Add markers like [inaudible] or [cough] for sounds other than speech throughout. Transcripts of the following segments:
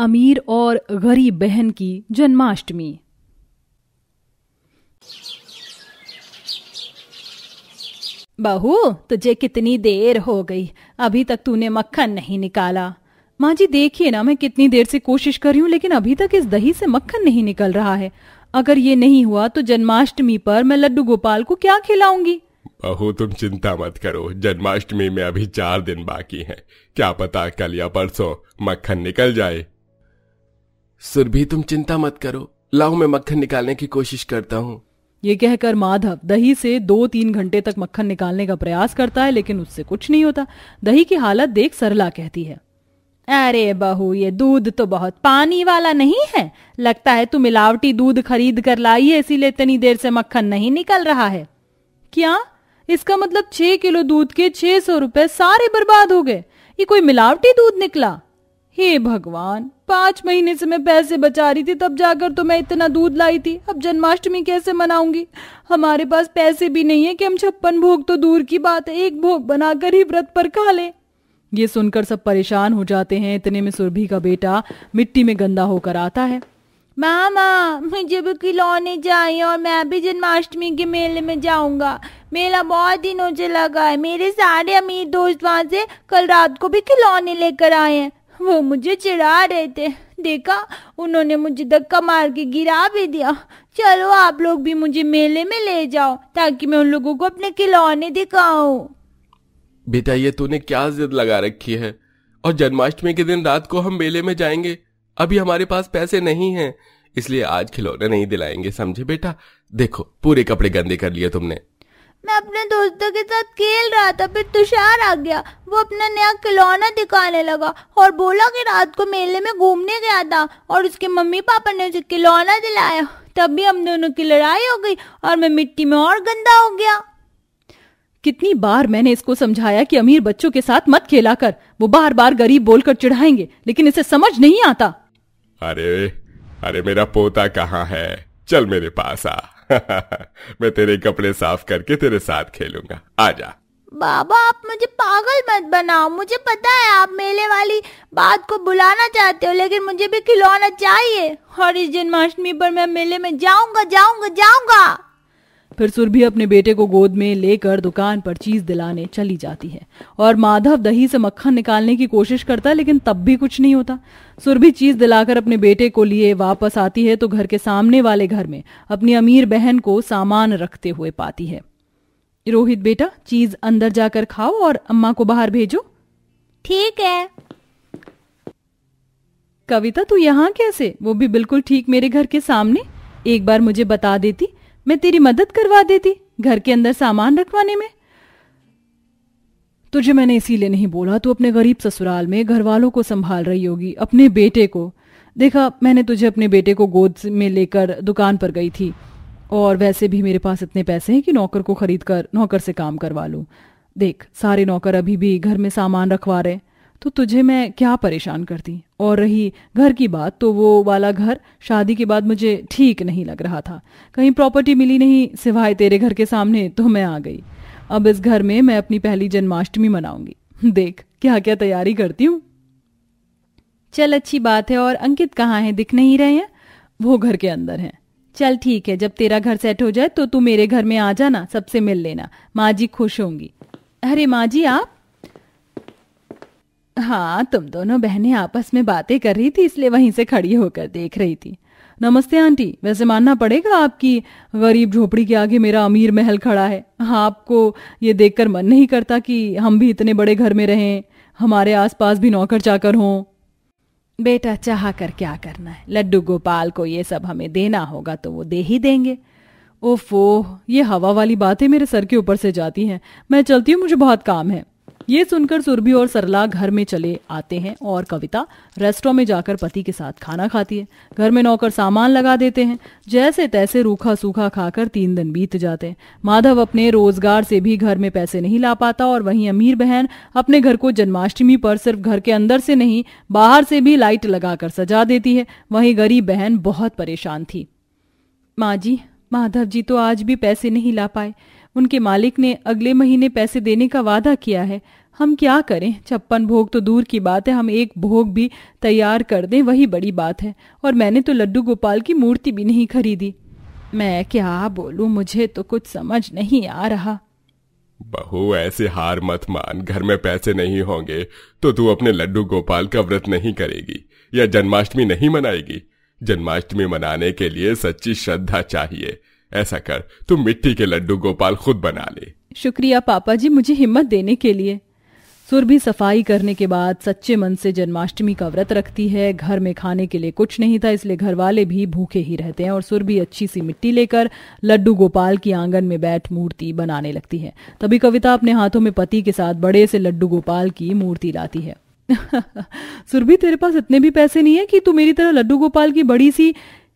अमीर और गरीब बहन की जन्माष्टमी बहू तुझे कितनी देर हो गई अभी तक तूने मक्खन नहीं निकाला माँ जी देखिए ना मैं कितनी देर से कोशिश कर रही हूँ लेकिन अभी तक इस दही से मक्खन नहीं निकल रहा है अगर ये नहीं हुआ तो जन्माष्टमी पर मैं लड्डू गोपाल को क्या खिलाऊंगी बहू तुम चिंता मत करो जन्माष्टमी में अभी चार दिन बाकी हैं। क्या पता कल या परसों मक्खन निकल जाए भी तुम चिंता मत करो लाओ मैं मक्खन निकालने की कोशिश करता हूँ ये कहकर माधव दही से दो तीन घंटे तक मक्खन निकालने का प्रयास करता है लेकिन उससे कुछ नहीं होता दही की हालत देख सरला कहती है अरे बहू ये दूध तो बहुत पानी वाला नहीं है लगता है तू मिलावटी दूध खरीद कर लाई है इसीलिए इतनी देर से मक्खन नहीं निकल रहा है क्या इसका मतलब छह किलो दूध के छह सौ रुपए सारे बर्बाद हो गए ये कोई मिलावटी दूध निकला हे भगवान पाँच महीने से मैं पैसे बचा रही थी तब जाकर तो मैं इतना दूध लाई थी अब जन्माष्टमी कैसे मनाऊंगी हमारे पास पैसे भी नहीं है कि हम छप्पन भोग तो दूर की बात है एक भोग बनाकर ही व्रत पर खा लें ये सुनकर सब परेशान हो जाते हैं इतने में सुरभि का बेटा मिट्टी में गंदा होकर आता है मामा मुझे भी खिलौने चाहिए और मैं भी जन्माष्टमी के मेले में जाऊंगा मेला बहुत दिनों से लगा है मेरे सारे अमीर दोस्त वहां से कल रात को भी खिलौने लेकर आए हैं वो मुझे चिढ़ा रहे थे देखा उन्होंने मुझे धक्का मार के गिरा भी दिया चलो आप लोग भी मुझे मेले में ले जाओ ताकि मैं उन लोगों को अपने खिलौने दिखाऊं बेटा ये तूने क्या जिद लगा रखी है और जन्माष्टमी के दिन रात को हम मेले में जाएंगे अभी हमारे पास पैसे नहीं हैं इसलिए आज खिलौने नहीं दिलाएंगे समझे बेटा देखो पूरे कपड़े गंदे कर लिए तुमने मैं अपने दोस्तों के साथ खेल रहा था फिर तुषार आ गया वो अपना नया खिलौना दिखाने लगा और बोला कि रात को मेले में घूमने गया था और उसके मम्मी पापा ने उसे खिलौना दिलाया तभी हम दोनों की लड़ाई हो गई और मैं मिट्टी में और गंदा हो गया कितनी बार मैंने इसको समझाया कि अमीर बच्चों के साथ मत खेला कर वो बार बार गरीब बोलकर चिढ़ाएंगे लेकिन इसे समझ नहीं आता अरे अरे मेरा पोता कहाँ है चल मेरे पास आ [laughs] मैं तेरे कपड़े साफ करके तेरे साथ खेलूंगा आ जा बाबा आप मुझे पागल मत बनाओ मुझे पता है आप मेले वाली बात को बुलाना चाहते हो लेकिन मुझे भी खिलौना चाहिए और इस जन्माष्टमी पर मैं मेले में जाऊंगा जाऊंगा जाऊंगा फिर सुरभि अपने बेटे को गोद में लेकर दुकान पर चीज दिलाने चली जाती है और माधव दही से मक्खन निकालने की कोशिश करता है लेकिन तब भी कुछ नहीं होता सुरभि चीज दिलाकर अपने बेटे को लिए वापस आती है तो घर के सामने वाले घर में अपनी अमीर बहन को सामान रखते हुए पाती है रोहित बेटा चीज अंदर जाकर खाओ और अम्मा को बाहर भेजो ठीक है कविता तू यहाँ कैसे वो भी बिल्कुल ठीक मेरे घर के सामने एक बार मुझे बता देती मैं तेरी मदद करवा देती घर के अंदर सामान रखवाने में तुझे मैंने इसीलिए नहीं बोला तू अपने गरीब ससुराल में घर वालों को संभाल रही होगी अपने बेटे को देखा मैंने तुझे अपने बेटे को गोद में लेकर दुकान पर गई थी और वैसे भी मेरे पास इतने पैसे हैं कि नौकर को खरीद कर नौकर से काम करवा लूं देख सारे नौकर अभी भी घर में सामान रखवा रहे तो तुझे मैं क्या परेशान करती और रही घर की बात तो वो वाला घर शादी के बाद मुझे ठीक नहीं लग रहा था कहीं प्रॉपर्टी मिली नहीं सिवाय तेरे घर के सामने तो मैं आ गई अब इस घर में मैं अपनी पहली जन्माष्टमी मनाऊंगी देख क्या क्या तैयारी करती हूँ चल अच्छी बात है और अंकित कहाँ है दिख नहीं रहे हैं वो घर के अंदर है चल ठीक है जब तेरा घर सेट हो जाए तो तू मेरे घर में आ जाना सबसे मिल लेना माँ जी खुश होंगी अरे माँ जी आप हाँ तुम दोनों बहनें आपस में बातें कर रही थी इसलिए वहीं से खड़ी होकर देख रही थी नमस्ते आंटी वैसे मानना पड़ेगा आपकी गरीब झोपड़ी के आगे मेरा अमीर महल खड़ा है हाँ आपको ये देखकर मन नहीं करता कि हम भी इतने बड़े घर में रहें हमारे आसपास भी नौकर चाकर हों बेटा चाह कर क्या करना है लड्डू गोपाल को ये सब हमें देना होगा तो वो दे ही देंगे ओफो ये हवा वाली बातें मेरे सर के ऊपर से जाती हैं मैं चलती हूँ मुझे बहुत काम है ये सुनकर सुरभि और सरला घर में चले आते हैं और कविता रेस्टोरेंट में जाकर पति के साथ खाना खाती है घर में नौकर सामान लगा देते हैं जैसे तैसे रूखा सूखा खाकर तीन दिन बीत जाते हैं माधव अपने रोजगार से भी घर में पैसे नहीं ला पाता और वहीं अमीर बहन अपने घर को जन्माष्टमी पर सिर्फ घर के अंदर से नहीं बाहर से भी लाइट लगाकर सजा देती है वहीं गरीब बहन बहुत परेशान थी माँ जी माधव जी तो आज भी पैसे नहीं ला पाए उनके मालिक ने अगले महीने पैसे देने का वादा किया है हम क्या करें छप्पन भोग तो दूर की बात है हम एक भोग भी तैयार कर दें वही बड़ी बात है और मैंने तो लड्डू गोपाल की मूर्ति भी नहीं खरीदी मैं क्या बोलू मुझे तो कुछ समझ नहीं आ रहा बहू ऐसे हार मत मान घर में पैसे नहीं होंगे तो तू अपने लड्डू गोपाल का व्रत नहीं करेगी या जन्माष्टमी नहीं मनाएगी जन्माष्टमी मनाने के लिए सच्ची श्रद्धा चाहिए ऐसा कर तू मिट्टी के लड्डू गोपाल खुद बना ले शुक्रिया पापा जी मुझे हिम्मत देने के लिए सुरभि सफाई करने के बाद सच्चे मन से जन्माष्टमी का व्रत रखती है घर में खाने के लिए कुछ नहीं था इसलिए घर वाले भी भूखे ही रहते हैं और सुरभि अच्छी सी मिट्टी लेकर लड्डू गोपाल की आंगन में बैठ मूर्ति बनाने लगती है तभी कविता अपने हाथों में पति के साथ बड़े से लड्डू गोपाल की मूर्ति लाती है [laughs] सुरभि तेरे पास इतने भी पैसे नहीं है कि तू मेरी तरह लड्डू गोपाल की बड़ी सी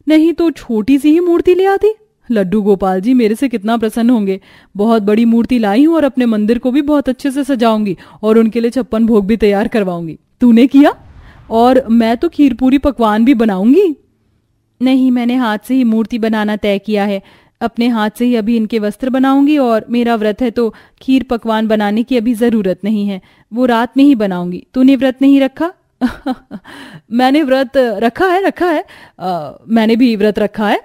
नहीं तो छोटी सी ही मूर्ति ले आती लड्डू गोपाल जी मेरे से कितना प्रसन्न होंगे बहुत बड़ी मूर्ति लाई हूं और अपने मंदिर को भी बहुत अच्छे से सजाऊंगी और उनके लिए छप्पन भोग भी तैयार करवाऊंगी तूने किया और मैं तो खीर पूरी पकवान भी बनाऊंगी नहीं मैंने हाथ से ही मूर्ति बनाना तय किया है अपने हाथ से ही अभी इनके वस्त्र बनाऊंगी और मेरा व्रत है तो खीर पकवान बनाने की अभी ज़रूरत नहीं है वो रात में ही बनाऊंगी तूने व्रत नहीं रखा [laughs] मैंने व्रत रखा है रखा है आ, मैंने भी व्रत रखा है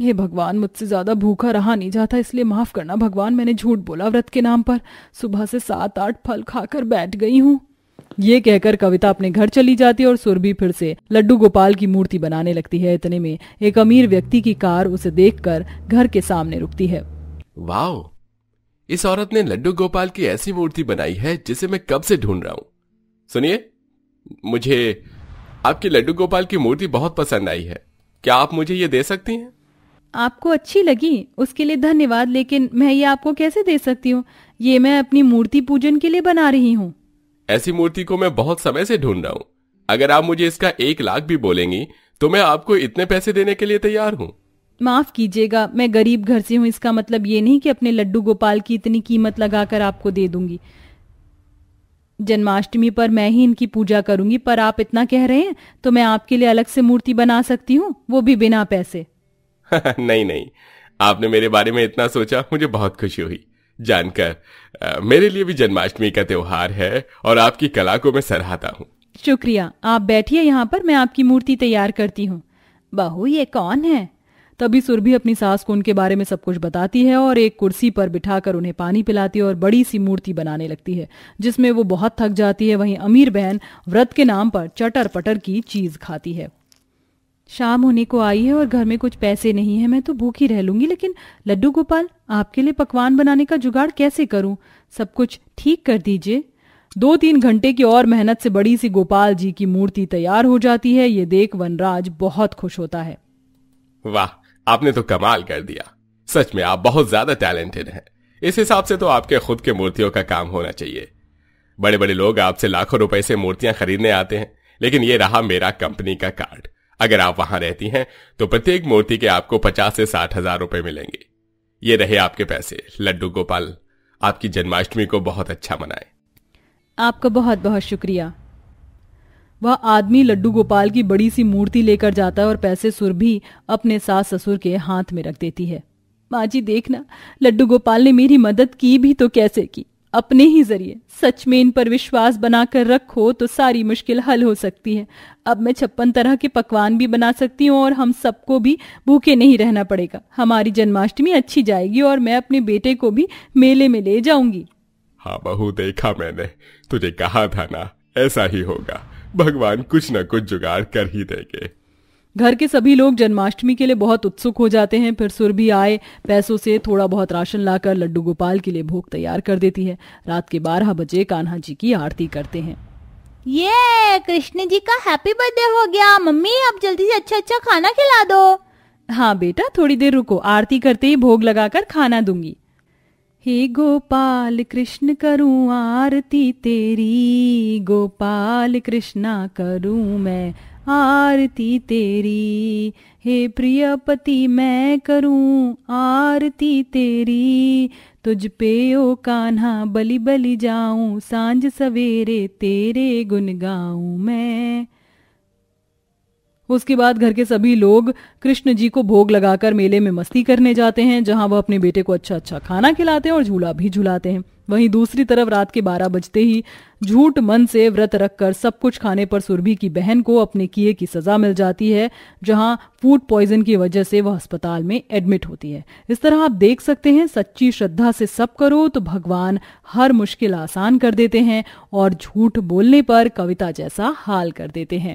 हे भगवान मुझसे ज्यादा भूखा रहा नहीं जाता इसलिए माफ करना भगवान मैंने झूठ बोला व्रत के नाम पर सुबह से सात आठ फल खाकर बैठ गई हूँ ये कहकर कविता अपने घर चली जाती है और सुरभि फिर से लड्डू गोपाल की मूर्ति बनाने लगती है इतने में एक अमीर व्यक्ति की कार उसे देखकर घर के सामने रुकती है वाह इस औरत ने लड्डू गोपाल की ऐसी मूर्ति बनाई है जिसे मैं कब से ढूंढ रहा हूँ सुनिए मुझे आपकी लड्डू गोपाल की मूर्ति बहुत पसंद आई है क्या आप मुझे ये दे सकती हैं आपको अच्छी लगी उसके लिए धन्यवाद लेकिन मैं ये आपको कैसे दे सकती हूँ ये मैं अपनी मूर्ति पूजन के लिए बना रही हूँ ऐसी मूर्ति को मैं बहुत समय से ढूंढ रहा हूँ अगर आप मुझे इसका एक लाख भी बोलेंगी तो मैं आपको इतने पैसे देने के लिए तैयार हूँ माफ कीजिएगा मैं गरीब घर से हूँ इसका मतलब ये नहीं कि अपने लड्डू गोपाल की इतनी कीमत लगाकर आपको दे दूंगी जन्माष्टमी पर मैं ही इनकी पूजा करूंगी पर आप इतना कह रहे हैं तो मैं आपके लिए अलग से मूर्ति बना सकती हूँ वो भी बिना पैसे [laughs] नहीं नहीं आपने मेरे बारे में इतना सोचा मुझे बहुत खुशी हुई जानकर आ, मेरे लिए भी जन्माष्टमी का त्योहार है और आपकी कला को मैं सराहता हूँ शुक्रिया आप बैठिए यहाँ पर मैं आपकी मूर्ति तैयार करती हूँ बहू ये कौन है तभी सुरभि अपनी सास को उनके बारे में सब कुछ बताती है और एक कुर्सी पर बिठाकर उन्हें पानी पिलाती है और बड़ी सी मूर्ति बनाने लगती है जिसमें वो बहुत थक जाती है वहीं अमीर बहन व्रत के नाम पर चटर पटर की चीज खाती है शाम होने को आई है और घर में कुछ पैसे नहीं है मैं तो भूखी रह लूंगी लेकिन लड्डू गोपाल आपके लिए पकवान बनाने का जुगाड़ कैसे करूं सब कुछ ठीक कर दीजिए दो तीन घंटे की और मेहनत से बड़ी सी गोपाल जी की मूर्ति तैयार हो जाती है ये देख वनराज बहुत खुश होता है वाह आपने तो कमाल कर दिया सच में आप बहुत ज्यादा टैलेंटेड हैं इस हिसाब से तो आपके खुद के मूर्तियों का काम होना चाहिए बड़े बड़े लोग आपसे लाखों रुपए से मूर्तियां खरीदने आते हैं लेकिन ये रहा मेरा कंपनी का कार्ड अगर आप वहां रहती हैं तो प्रत्येक मूर्ति के आपको पचास से साठ हजार रुपए मिलेंगे ये रहे आपके पैसे लड्डू गोपाल आपकी जन्माष्टमी को बहुत अच्छा मनाए आपका बहुत बहुत शुक्रिया वह आदमी लड्डू गोपाल की बड़ी सी मूर्ति लेकर जाता है और पैसे सुर भी अपने सास ससुर के हाथ में रख देती है माँ जी देखना लड्डू गोपाल ने मेरी मदद की भी तो कैसे की अपने ही जरिए सच में इन पर विश्वास बनाकर रखो तो सारी मुश्किल हल हो सकती है अब मैं छप्पन तरह के पकवान भी बना सकती हूँ और हम सबको भी भूखे नहीं रहना पड़ेगा हमारी जन्माष्टमी अच्छी जाएगी और मैं अपने बेटे को भी मेले में ले जाऊंगी हाँ बहू देखा मैंने तुझे कहा था ना ऐसा ही होगा भगवान कुछ न कुछ जुगाड़ कर ही देंगे घर के सभी लोग जन्माष्टमी के लिए बहुत उत्सुक हो जाते हैं फिर सुर भी आए पैसों से थोड़ा बहुत राशन लाकर लड्डू गोपाल के लिए भोग तैयार कर देती है रात के बारह बजे कान्हा जी की आरती करते हैं ये कृष्ण जी का हैप्पी बर्थडे हो गया मम्मी आप जल्दी से अच्छा अच्छा खाना खिला दो हाँ बेटा थोड़ी देर रुको आरती करते ही भोग लगाकर खाना दूंगी हे गोपाल कृष्ण करूं आरती तेरी गोपाल कृष्णा करूं मैं आरती तेरी हे प्रिय पति मैं करूं आरती तेरी तुझ पे ओ कान्हा बलि बलि जाऊं सांझ सवेरे तेरे गुन गाऊं मैं उसके बाद घर के सभी लोग कृष्ण जी को भोग लगाकर मेले में मस्ती करने जाते हैं जहां वह अपने बेटे को अच्छा अच्छा खाना खिलाते हैं और झूला भी झुलाते हैं वहीं दूसरी तरफ रात के बारह बजते ही झूठ मन से व्रत रखकर सब कुछ खाने पर सुरभि की बहन को अपने किए की सजा मिल जाती है जहां फूड पॉइजन की वजह से वह अस्पताल में एडमिट होती है इस तरह आप देख सकते हैं सच्ची श्रद्धा से सब करो तो भगवान हर मुश्किल आसान कर देते हैं और झूठ बोलने पर कविता जैसा हाल कर देते हैं